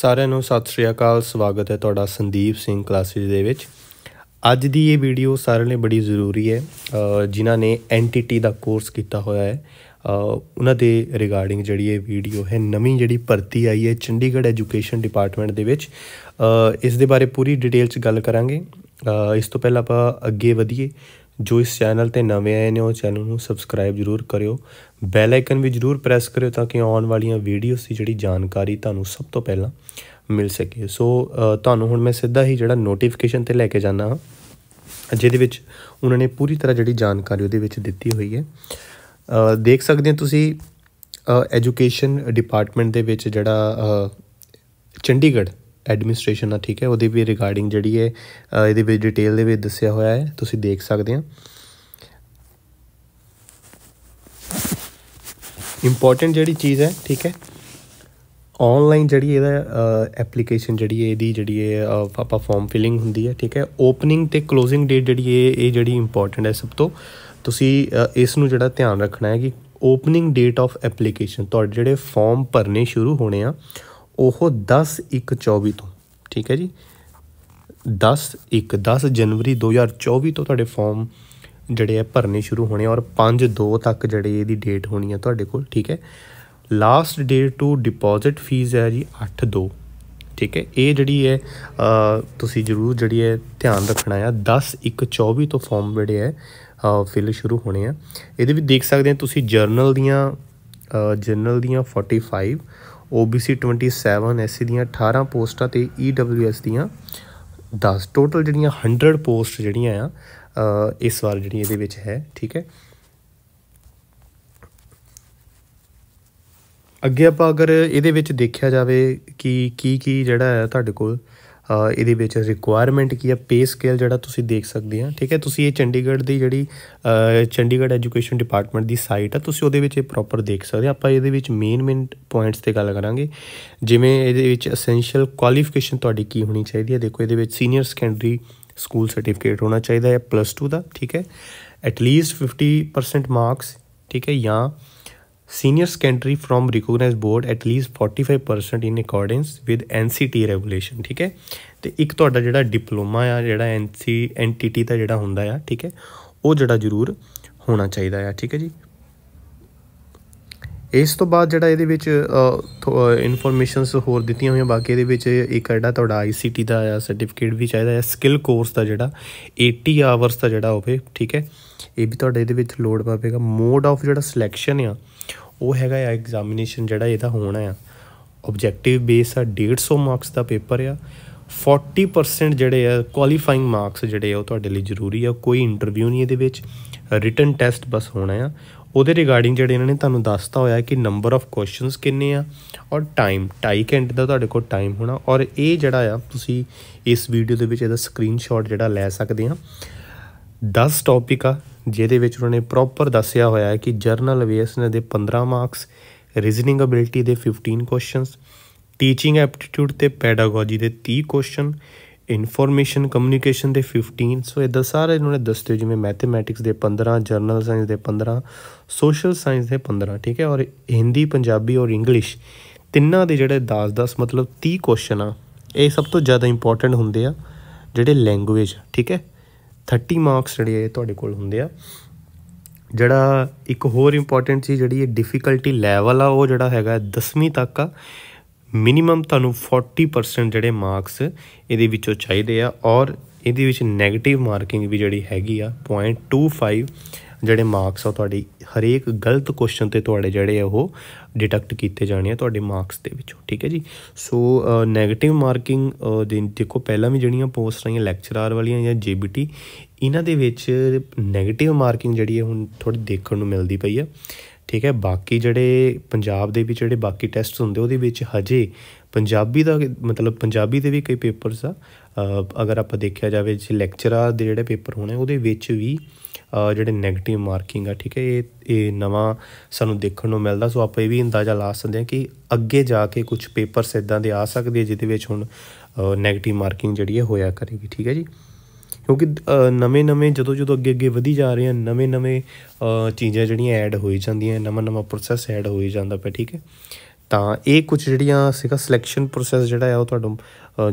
ਸਾਰਿਆਂ ਨੂੰ ਸਤਿ ਸ਼੍ਰੀ ਅਕਾਲ ਸਵਾਗਤ ਹੈ ਤੁਹਾਡਾ ਸੰਦੀਪ ਸਿੰਘ ਕਲਾਸਿਸ ਦੇ ਵਿੱਚ ਅੱਜ ਦੀ ਇਹ ਵੀਡੀਓ ਸਾਰਿਆਂ ਲਈ ਬੜੀ ਜ਼ਰੂਰੀ ਹੈ ਜਿਨ੍ਹਾਂ ਨੇ ਐਨਟੀਟੀ ਦਾ ਕੋਰਸ ਕੀਤਾ ਹੋਇਆ ਹੈ ਉਹਨਾਂ ਦੇ ਰਿਗਾਰਡਿੰਗ ਜਿਹੜੀ ਇਹ ਵੀਡੀਓ ਹੈ ਨਵੀਂ ਜਿਹੜੀ ਭਰਤੀ ਆਈ ਹੈ ਚੰਡੀਗੜ੍ਹ ਐਜੂਕੇਸ਼ਨ ਡਿਪਾਰਟਮੈਂਟ ਦੇ ਵਿੱਚ ਇਸ ਦੇ ਬਾਰੇ ਪੂਰੀ ਡਿਟੇਲ 'ਚ ਗੱਲ ਕਰਾਂਗੇ ਇਸ ਤੋਂ ਪਹਿਲਾਂ ਆਪਾਂ ਅੱਗੇ ਵਧੀਏ ਜੋ ਇਸ ਚੈਨਲ ਤੇ ਨਵੇਂ ਆਏ ਨੇ ਉਹ ਚੈਨਲ ਨੂੰ ਸਬਸਕ੍ਰਾਈਬ ਜਰੂਰ ਕਰਿਓ ਬੈਲ ਆਈਕਨ ਵੀ ਜਰੂਰ ਪ੍ਰੈਸ ਕਰਿਓ ਤਾਂ ਕਿ ਆਉਣ ਵਾਲੀਆਂ ਵੀਡੀਓਸ ਦੀ ਜਿਹੜੀ ਜਾਣਕਾਰੀ ਤੁਹਾਨੂੰ ਸਭ ਤੋਂ ਪਹਿਲਾਂ ਮਿਲ ਸਕੇ ਸੋ ਤੁਹਾਨੂੰ ਹੁਣ ਮੈਂ ਸਿੱਧਾ ਹੀ ਜਿਹੜਾ ਨੋਟੀਫਿਕੇਸ਼ਨ ਤੇ ਲੈ ਕੇ ਜਾਣਾ ਜਿਹਦੇ ਵਿੱਚ ਉਹਨਾਂ ਨੇ ਪੂਰੀ ਤਰ੍ਹਾਂ ਜਿਹੜੀ ਜਾਣਕਾਰੀ ਉਹਦੇ ਵਿੱਚ ਦਿੱਤੀ ਹੋਈ ਹੈ ਦੇਖ ਸਕਦੇ ਹੋ ਤੁਸੀਂ ਐਜੂਕੇਸ਼ਨ ਡਿਪਾਰਟਮੈਂਟ ਦੇ ਵਿੱਚ ਜਿਹੜਾ ਚੰਡੀਗੜ੍ਹ ਐਡਮਿਨਿਸਟ੍ਰੇਸ਼ਨ ਦਾ ਠੀਕ ਹੈ ਉਹਦੇ ਵੀ ਰਿਗਾਰਡਿੰਗ ਜਿਹੜੀ ਹੈ ਇਹਦੇ ਵਿੱਚ ਡਿਟੇਲ ਦੇ ਵਿੱਚ ਦੱਸਿਆ ਹੋਇਆ ਹੈ ਤੁਸੀਂ ਦੇਖ ਸਕਦੇ ਆ ਇੰਪੋਰਟੈਂਟ ਜਿਹੜੀ ਚੀਜ਼ ਹੈ ਠੀਕ ਹੈ ਆਨਲਾਈਨ ਜਿਹੜੀ ਇਹਦਾ ਐਪਲੀਕੇਸ਼ਨ ਜਿਹੜੀ ਹੈ ਇਹਦੀ ਜਿਹੜੀ ਹੈ ਆਪਾਂ ਫਾਰਮ ਫਿਲਿੰਗ ਹੁੰਦੀ ਹੈ ਠੀਕ ਹੈ ਓਪਨਿੰਗ ਤੇ ਕਲੋਜ਼ਿੰਗ ਡੇਟ ਜਿਹੜੀ ਹੈ ਇਹ ਜਿਹੜੀ ਇੰਪੋਰਟੈਂਟ ਹੈ ਸਭ ਤੋਂ ਤੁਸੀਂ ਇਸ ਨੂੰ ਜਿਹੜਾ ਧਿਆਨ ਰੱਖਣਾ ਹੈ ਕਿ ਓਪਨਿੰਗ ਡੇਟ ਆਫ ਐਪਲੀਕੇਸ਼ਨ ਤੁਹਾਡੇ ਜਿਹੜੇ ਫਾਰਮ ਭਰਨੇ ਸ਼ੁਰੂ ਹੋਣੇ ਆ ਉਹ 10 1 24 ਤੋਂ ਠੀਕ ਹੈ ਜੀ 10 1 10 ਜਨਵਰੀ 2024 ਤੋਂ ਤੁਹਾਡੇ ਫਾਰਮ ਜਿਹੜੇ ਆ ਭਰਨੇ ਸ਼ੁਰੂ ਹੋਣੇ ਔਰ 5 2 ਤੱਕ ਜਿਹੜੇ ਇਹਦੀ ਡੇਟ ਹੋਣੀ ਆ ਤੁਹਾਡੇ ਕੋਲ ਠੀਕ ਹੈ last date to deposit fees ਹੈ ਜੀ 8 2 ਠੀਕ ਹੈ ਇਹ ਜਿਹੜੀ ਹੈ ਤੁਸੀਂ ਜ਼ਰੂਰ ਜਿਹੜੀ ਹੈ ਧਿਆਨ ਰੱਖਣਾ ਆ 10 1 24 ਤੋਂ ਫਾਰਮ ਜਿਹੜੇ ਹੈ ਫਿਲ ਸ਼ੁਰੂ ਹੋਣੇ ਆ ਇਹਦੇ ਵੀ ਦੇਖ ਸਕਦੇ ਆ ਤੁਸੀਂ ਜਰਨਲ ਦੀਆਂ ਜਰਨਲ ਦੀਆਂ 45 OBC 27 ਐਸਸੀ ਦੀਆਂ 18 ਪੋਸਟਾਂ ਤੇ EWS ਦੀਆਂ 10 ਟੋਟਲ ਜਿਹੜੀਆਂ 100 ਪੋਸਟ ਜਿਹੜੀਆਂ ਆ ਇਸ ਵਾਰ ਜਿਹੜੀ ਇਹਦੇ ਵਿੱਚ ਹੈ ਠੀਕ ਹੈ ਅੱਗੇ ਆਪਾਂ ਅਗਰ ਇਹਦੇ ਵਿੱਚ ਦੇਖਿਆ ਜਾਵੇ ਕਿ ਕੀ ਕੀ ਜਿਹੜਾ ਹੈ ਤੁਹਾਡੇ ਕੋਲ ਇਹਦੇ ਵਿੱਚ ਰਿਕੁਆਇਰਮੈਂਟ ਕੀ ਹੈ ਪੇ ਸਕੇਲ ਜਿਹੜਾ ਤੁਸੀਂ ਦੇਖ ਸਕਦੇ ਆ ਠੀਕ ਹੈ ਤੁਸੀਂ ਇਹ ਚੰਡੀਗੜ੍ਹ ਦੀ ਜਿਹੜੀ ਚੰਡੀਗੜ੍ਹ ਐਜੂਕੇਸ਼ਨ ਡਿਪਾਰਟਮੈਂਟ ਦੀ ਸਾਈਟ ਆ ਤੁਸੀਂ ਉਹਦੇ ਵਿੱਚ ਇਹ ਪ੍ਰੋਪਰ ਦੇਖ ਸਕਦੇ ਆਪਾਂ ਇਹਦੇ ਵਿੱਚ ਮੇਨ ਮੇਨ ਪੁਆਇੰਟਸ ਤੇ ਗੱਲ ਕਰਾਂਗੇ ਜਿਵੇਂ ਇਹਦੇ ਵਿੱਚ ਐਸੈਂਸ਼ੀਅਲ ਕੁਆਲੀਫਿਕੇਸ਼ਨ ਤੁਹਾਡੀ ਕੀ ਹੋਣੀ ਚਾਹੀਦੀ ਹੈ ਦੇਖੋ ਇਹਦੇ ਵਿੱਚ ਸੀਨੀਅਰ ਸੈਕੰਡਰੀ ਸਕੂਲ ਸਰਟੀਫਿਕੇਟ ਹੋਣਾ ਚਾਹੀਦਾ ਹੈ ਪਲੱਸ 2 ਦਾ ਠੀਕ ਹੈ ਐਟ ਲੀਸਟ 50% ਮਾਰਕਸ ਠੀਕ ਹੈ ਜਾਂ senior secondary from recognized board at least 45% in accordance with NCT regulation ਠੀਕ ਹੈ ਤੇ ਇੱਕ ਤੁਹਾਡਾ ਜਿਹੜਾ ਡਿਪਲੋਮਾ ਆ ਜਿਹੜਾ NC NTT ਦਾ ਜਿਹੜਾ ਹੁੰਦਾ ਆ ਠੀਕ ਹੈ ਉਹ ਜਿਹੜਾ ਜ਼ਰੂਰ ਹੋਣਾ ਚਾਹੀਦਾ ਆ ਠੀਕ ਹੈ ਜੀ ਇਸ ਤੋਂ ਬਾਅਦ ਜਿਹੜਾ ਇਹਦੇ ਵਿੱਚ ਇਨਫੋਰਮੇਸ਼ਨਸ ਹੋਰ ਦਿੱਤੀਆਂ ਹੋਈਆਂ ਬਾਕੀ ਇਹਦੇ ਵਿੱਚ ਇੱਕ ਜਿਹੜਾ ਤੁਹਾਡਾ ICT ਦਾ ਆ ਸਰਟੀਫਿਕੇਟ ਵੀ ਚਾਹੀਦਾ ਹੈ ਸਕਿੱਲ ਕੋਰਸ ਦਾ ਜਿਹੜਾ 80 ਆਵਰਸ ਦਾ ਜਿਹੜਾ ਹੋਵੇ ਠੀਕ ਹੈ ਇਹ ਵੀ ਤੁਹਾਡੇ ਇਹਦੇ ਵਿੱਚ ਲੋਡ ਪਾਵੇਗਾ ਮੋਡ ਆਫ ਜਿਹੜਾ ਸਿਲੈਕਸ਼ਨ ਆ ਉਹ ਹੈਗਾ ਆ ਐਗਜ਼ਾਮੀਨੇਸ਼ਨ ਜਿਹੜਾ ਇਹਦਾ ਹੋਣਾ ਆ ਆਬਜੈਕਟਿਵ ਬੇਸ ਆ 150 ਮਾਰਕਸ ਦਾ ਪੇਪਰ ਆ 40% ਜਿਹੜੇ ਆ ਕੁਆਲੀਫਾਈਂਗ ਮਾਰਕਸ ਜਿਹੜੇ ਆ ਉਹ ਤੁਹਾਡੇ ਲਈ ਜ਼ਰੂਰੀ ਆ ਕੋਈ ਇੰਟਰਵਿਊ ਨਹੀਂ ਇਹਦੇ ਵਿੱਚ ਰਿਟਨ ਟੈਸਟ ਬਸ ਹੋਣਾ ਆ ਉਹਦੇ ਰਿਗਾਰਡਿੰਗ ਜਿਹੜੇ ਇਹਨਾਂ ਨੇ ਤੁਹਾਨੂੰ ਦੱਸਤਾ ਹੋਇਆ ਕਿ ਨੰਬਰ ਆਫ ਕੁਐਸਚਨਸ ਕਿੰਨੇ ਆ ਔਰ ਟਾਈਮ 2.5 ਘੰਟੇ ਦਾ ਤੁਹਾਡੇ ਕੋਲ ਟਾਈਮ ਹੋਣਾ ਔਰ ਇਹ ਜਿਹੜਾ ਆ ਤੁਸੀਂ ਇਸ ਵੀਡੀਓ ਦੇ ਵਿੱਚ ਇਹਦਾ ਸਕਰੀਨਸ਼ਾਟ ਜਿਹੜਾ ਲੈ ਸਕਦੇ ਆ 10 ਟੌਪਿਕ ਆ ਜਿਹਦੇ ਵਿੱਚ ਉਹਨਾਂ ਨੇ ਪ੍ਰੋਪਰ ਦੱਸਿਆ ਹੋਇਆ ਹੈ ਕਿ ਜਰਨਲ ਅਵੇਅਰਨੈਸ ਦੇ 15 ਮਾਰਕਸ ਰੀਜ਼ਨਿੰਗ ਅਬਿਲਟੀ ਦੇ 15 ਕੁਐਸਚਨਸ ਟੀਚਿੰਗ ਐਪਟੀਟਿਊਡ ਤੇ ਪੈਡਾਗੋਜੀ ਦੇ 30 ਕੁਐਸਚਨ ਇਨਫੋਰਮੇਸ਼ਨ ਕਮਿਊਨੀਕੇਸ਼ਨ ਦੇ 15 ਸੋ ਇਹਦਾ ਸਾਰਾ ਇਹਨਾਂ ਨੇ ਦੱਸਦੇ ਜਿਵੇਂ ਮੈਥਮੈਟਿਕਸ ਦੇ 15 ਜਰਨਲ ਸਾਇੰਸ ਦੇ 15 ਸੋਸ਼ਲ ਸਾਇੰਸ ਦੇ 15 ਠੀਕ ਹੈ ਔਰ ਹਿੰਦੀ ਪੰਜਾਬੀ ਔਰ ਇੰਗਲਿਸ਼ ਤਿੰਨਾਂ ਦੇ ਜਿਹੜੇ 10-10 ਮਤਲਬ 30 ਕੁਐਸਚਨ ਆ ਇਹ ਸਭ ਤੋਂ ਜ਼ਿਆਦਾ ਇੰਪੋਰਟੈਂਟ ਹੁੰਦੇ ਆ ਜਿਹੜੇ ਲੈਂਗੁਏਜ ਠੀਕ ਹੈ 30 ਮਾਰਕਸ ਜਿਹੜੇ ਤੁਹਾਡੇ ਕੋਲ ਹੁੰਦੇ ਆ ਜਿਹੜਾ ਇੱਕ ਹੋਰ ਇੰਪੋਰਟੈਂਟ ਸੀ ਜਿਹੜੀ ਇਹ ਡਿਫਿਕਲਟੀ ਲੈਵਲ ਆ ਉਹ ਜਿਹੜਾ ਹੈਗਾ 10ਵੀਂ ਤੱਕ ਆ ਮਿਨੀਮਮ ਤੁਹਾਨੂੰ 40% ਜਿਹੜੇ ਮਾਰਕਸ ਇਹਦੇ ਵਿੱਚੋਂ ਚਾਹੀਦੇ ਆ ਔਰ ਇਹਦੇ ਵਿੱਚ 네ਗੇਟਿਵ ਮਾਰਕਿੰਗ ਵੀ ਜਿਹੜੀ ਹੈਗੀ ਆ 0.25 ਜਿਹੜੇ ਮਾਰਕਸ ਆ ਤੁਹਾਡੀ ਹਰੇਕ ਗਲਤ ਕੁਐਸਚਨ ਤੇ ਤੁਹਾਡੇ ਜਿਹੜੇ ਆ ਉਹ ਡਿਟੈਕਟ ਕੀਤੇ ਜਾਣੇ ਆ ਤੁਹਾਡੇ ਮਾਰਕਸ ਦੇ ਵਿੱਚੋਂ ਠੀਕ ਹੈ ਜੀ ਸੋ 네ਗੇਟਿਵ ਮਾਰਕਿੰਗ ਦੇ ਦੇਖੋ ਪਹਿਲਾਂ ਵੀ ਜਿਹੜੀਆਂ ਪੋਸਟ ਰਹੀਆਂ ਲੈਕਚਰਰ ਵਾਲੀਆਂ ਜਾਂ ਜੀਬੀਟੀ ਇਹਨਾਂ ਦੇ ਵਿੱਚ 네ਗੇਟਿਵ ਮਾਰਕਿੰਗ ਜਿਹੜੀ ਹੈ ਹੁਣ ਥੋੜੀ ਦੇਖਣ ਨੂੰ ਮਿਲਦੀ ਪਈ ਆ ਠੀਕ ਹੈ ਬਾਕੀ ਜਿਹੜੇ ਪੰਜਾਬ ਦੇ ਵੀ ਜਿਹੜੇ ਬਾਕੀ ਟੈਸਟ ਹੁੰਦੇ ਉਹਦੇ ਵਿੱਚ ਹਜੇ ਪੰਜਾਬੀ ਦਾ ਮਤਲਬ ਪੰਜਾਬੀ ਦੇ ਵੀ ਕਈ ਪੇਪਰਸ ਆ ਅਗਰ ਆਪਾਂ ਦੇਖਿਆ ਜਾਵੇ ਜੇ ਲੈਕਚਰਰ ਦੇ ਜਿਹੜੇ ਪੇਪਰ ਹੋਣੇ ਉਹਦੇ ਵਿੱਚ ਵੀ ਜਿਹੜੇ 네ਗੇਟਿਵ ਮਾਰਕਿੰਗ ਆ ਠੀਕ ਹੈ ਇਹ ਇਹ ਨਵਾਂ ਸਾਨੂੰ ਦੇਖਣ ਨੂੰ ਮਿਲਦਾ ਸੋ ਆਪਾਂ ਇਹ ਵੀ ਅੰਦਾਜ਼ਾ ਲਾ ਸਕਦੇ ਹਾਂ ਕਿ ਅੱਗੇ ਜਾ ਕੇ ਕੁਝ ਪੇਪਰਸ ਇਦਾਂ ਦੇ ਆ ਸਕਦੇ ਜਿਹਦੇ ਵਿੱਚ ਹੁਣ 네ਗੇਟਿਵ ਮਾਰਕਿੰਗ ਜਿਹੜੀ ਹੈ ਹੋਇਆ ਕਰੇਗੀ ਠੀਕ ਹੈ ਜੀ ਕਿਉਂਕਿ ਨਵੇਂ ਨਵੇਂ ਜਦੋਂ ਜਦੋਂ ਅੱਗੇ ਅੱਗੇ ਵਧੀ ਜਾ ਰਹੇ ਆ ਨਵੇਂ ਨਵੇਂ ਚੀਜ਼ਾਂ ਜਿਹੜੀਆਂ ਐਡ ਹੋਈ ਜਾਂਦੀਆਂ ਨਵਾਂ ਨਵਾਂ ਪ੍ਰੋਸੈਸ ਐਡ ਹੋਈ ਜਾਂਦਾ ਪਿਆ ਠੀਕ ਹੈ ਤਾਂ ਇਹ ਕੁਝ ਜਿਹੜੀਆਂ ਸਿਕਾ ਸਿਲੈਕਸ਼ਨ ਪ੍ਰੋਸੈਸ ਜਿਹੜਾ ਆ ਉਹ ਤੁਹਾਨੂੰ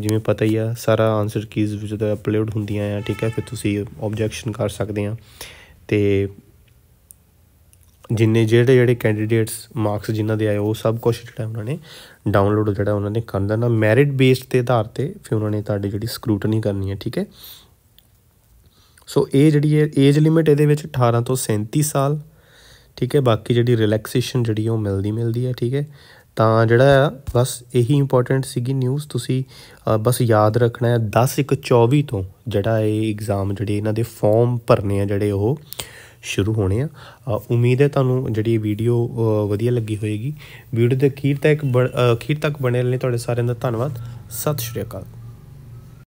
ਜਿਵੇਂ ਪਤਾ ਹੀ ਆ ਸਾਰਾ ਆਨਸਰ ਕੀਜ਼ ਜਦੋਂ ਅਪਲੋਡ ਹੁੰਦੀਆਂ ਆ ਠੀਕ ਹੈ ਫਿਰ ਤੁਸੀਂ ਆਬਜੈਕਸ਼ਨ ਕਰ ਸਕਦੇ ਆ ਤੇ ਜਿੰਨੇ ਜਿਹੜੇ ਜਿਹੜੇ ਕੈਂਡੀਡੇਟਸ ਮਾਰਕਸ ਜਿਨ੍ਹਾਂ ਦੇ ਆਏ ਉਹ ਸਭ ਕੁਝ ਜਿਹੜਾ ਉਹਨਾਂ ਨੇ ਡਾਊਨਲੋਡ ਜਿਹੜਾ ਉਹਨਾਂ ਨੇ ਕਰਨਾ ਨਾ ਮੈਰਿਟ ਬੇਸਡ ਤੇ ਆਧਾਰ ਤੇ ਫਿਰ ਉਹਨਾਂ ਨੇ ਤੁਹਾਡੀ ਜਿਹੜੀ ਸਕਰੂਟਨੀ ਕਰਨੀ ਹੈ ਠੀਕ ਹੈ ਸੋ ਇਹ ਜਿਹੜੀ ਹੈ ਏਜ ਲਿਮਿਟ ਇਹਦੇ ਵਿੱਚ 18 ਤੋਂ 37 ਸਾਲ ਠੀਕ ਹੈ ਬਾਕੀ ਜਿਹੜੀ ਰਿਲੈਕਸੇਸ਼ਨ ਜਿਹੜੀ ਉਹ ਮਿਲਦੀ ਮਿਲਦੀ ਹੈ ਠੀਕ ਹੈ ਤਾਂ ਜਿਹੜਾ ਬਸ ਇਹੀ ਇੰਪੋਰਟੈਂਟ ਸੀਗੀ ਨਿਊਜ਼ ਤੁਸੀਂ ਬਸ ਯਾਦ ਰੱਖਣਾ ਹੈ 10 1 24 ਤੋਂ ਜਿਹੜਾ ਇਹ ਐਗਜ਼ਾਮ ਜਿਹੜੇ ਇਹਨਾਂ ਦੇ ਫਾਰਮ ਭਰਨੇ ਆ ਜਿਹੜੇ ਉਹ ਸ਼ੁਰੂ ਹੋਣੇ ਆ ਉਮੀਦ ਹੈ ਤੁਹਾਨੂੰ ਜਿਹੜੀ ਵੀਡੀਓ ਵਧੀਆ ਲੱਗੀ ਹੋਏਗੀ ਵੀਡੀਓ ਦੇ ਅਖੀਰ ਤੱਕ ਅਖੀਰ ਤੱਕ ਬਣੇ ਰਹਿਣ ਤੁਹਾਡੇ ਸਾਰਿਆਂ ਦਾ ਧੰਨਵਾਦ ਸਤਿ ਸ਼੍ਰੀ ਅਕਾਲ